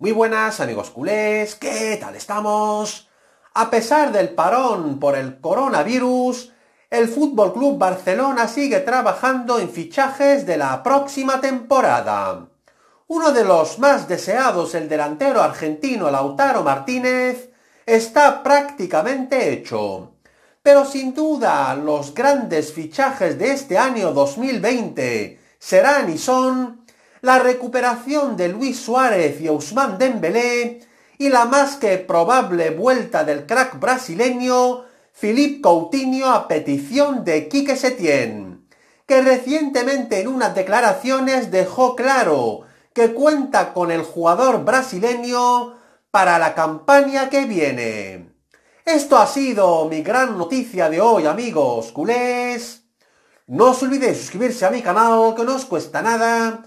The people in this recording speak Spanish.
Muy buenas amigos culés, ¿qué tal estamos? A pesar del parón por el coronavirus, el Fútbol Club Barcelona sigue trabajando en fichajes de la próxima temporada. Uno de los más deseados, el delantero argentino Lautaro Martínez, está prácticamente hecho. Pero sin duda, los grandes fichajes de este año 2020 serán y son la recuperación de Luis Suárez y Ousmane Dembélé y la más que probable vuelta del crack brasileño Philippe Coutinho a petición de Quique Setién, que recientemente en unas declaraciones dejó claro que cuenta con el jugador brasileño para la campaña que viene. Esto ha sido mi gran noticia de hoy, amigos culés. No os olvidéis suscribirse a mi canal, que no os cuesta nada